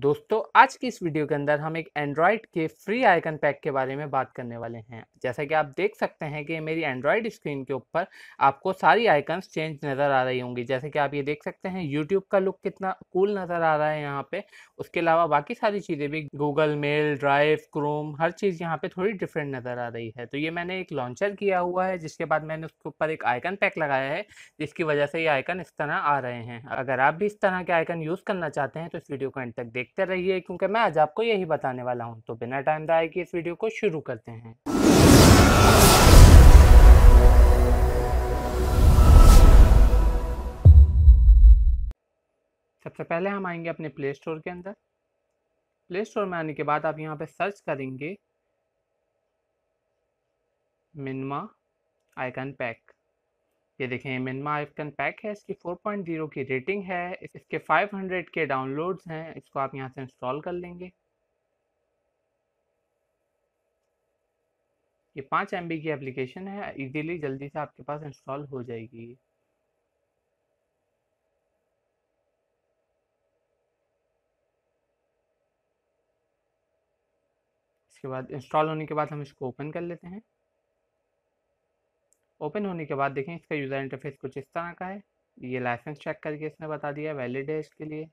दोस्तों आज की इस वीडियो के अंदर हम एक एंड्रॉयड के फ्री आइकन पैक के बारे में बात करने वाले हैं जैसा कि आप देख सकते हैं कि मेरी एंड्रॉयड स्क्रीन के ऊपर आपको सारी आइकन्स चेंज नज़र आ रही होंगी जैसे कि आप ये देख सकते हैं यूट्यूब का लुक कितना कूल नज़र आ रहा है यहाँ पे उसके अलावा बाकी सारी चीज़ें भी गूगल मेल ड्राइव क्रोम हर चीज़ यहाँ पर थोड़ी डिफरेंट नज़र आ रही है तो ये मैंने एक लॉन्चर किया हुआ है जिसके बाद मैंने उसके ऊपर एक आइकन पैक लगाया है जिसकी वजह से ये आइकन इस तरह आ रहे हैं अगर आप भी इस तरह के आइकन यूज़ करना चाहते हैं तो इस वीडियो को एंड तक देखते रहिए क्योंकि मैं आज आपको यही बताने वाला हूँ तो बिना टाइम दाए कि इस वीडियो को शुरू करते हैं सबसे पहले हम आएंगे अपने प्ले स्टोर के अंदर प्ले स्टोर में आने के बाद आप यहाँ पे सर्च करेंगे मिनमा आइकन पैक ये देखें मिनमा आइकन पैक है इसकी 4.0 की रेटिंग है इसके 500 के डाउनलोड्स हैं इसको आप यहाँ से इंस्टॉल कर लेंगे ये पाँच एम की एप्लीकेशन है इजीली जल्दी से आपके पास इंस्टॉल हो जाएगी इसके बाद इंस्टॉल होने के बाद हम इसको ओपन कर लेते हैं ओपन होने के बाद देखें इसका यूज़र इंटरफेस कुछ इस तरह का है ये लाइसेंस चेक करके इसने बता दिया वैलिड है इसके लिए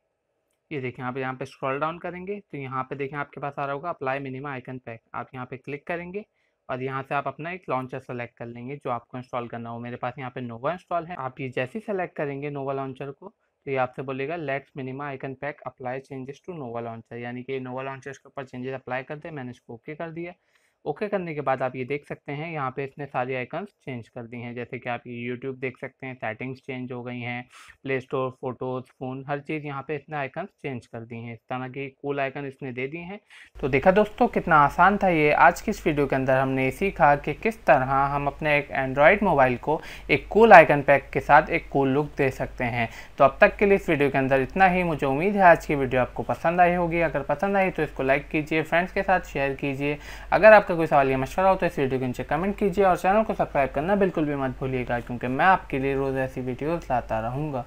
ये देखें आप यहाँ पे स्क्रॉल डाउन करेंगे तो यहाँ पे देखें आपके पास आ रहा होगा अप्लाई मिनिमा आइकन पैक आप यहाँ पे क्लिक करेंगे और यहाँ से आप अपना एक लॉन्चर सेलेक्ट कर लेंगे जो आपको इंस्टॉल करना हो मेरे पास यहाँ पे नोवा इंस्टॉल है आप ये जैसे सेलेक्ट करेंगे नोवा लॉन्चर को तो ये आपसे बोलेगा let's Minima icon pack apply changes to Nova launcher यानी कि नोवा लॉन्चर के ऊपर चेंजेस अप्लाई कर दे मैंने इसको ओके कर दिया ओके करने के बाद आप ये देख सकते हैं यहाँ पे इसने सारी आइकन्स चेंज कर दी हैं जैसे कि आप ये यूट्यूब देख सकते हैं सेटिंग्स चेंज हो गई हैं प्ले स्टोर फोटोज़ फ़ोन हर चीज़ यहाँ पे इसने आइकन्स चेंज कर दी हैं इस तरह की कूल आइकन इसने दे दी हैं तो देखा दोस्तों कितना आसान था ये आज की इस वीडियो के अंदर हमने ये सीखा कि किस तरह हम अपने एक एंड्रॉयड मोबाइल को एक कूल आइकन पैक के साथ एक कूल लुक दे सकते हैं तो अब तक के लिए इस वीडियो के अंदर इतना ही मुझे उम्मीद है आज की वीडियो आपको पसंद आई होगी अगर पसंद आई तो इसको लाइक कीजिए फ्रेंड्स के साथ शेयर कीजिए अगर आप आपका कोई सवाल या मशवरा हो तो इस वीडियो के नीचे कमेंट कीजिए और चैनल को सब्सक्राइब करना बिल्कुल भी मत भूलिएगा क्योंकि मैं आपके लिए रोज़ ऐसी वीडियोज़ लाता रहूँगा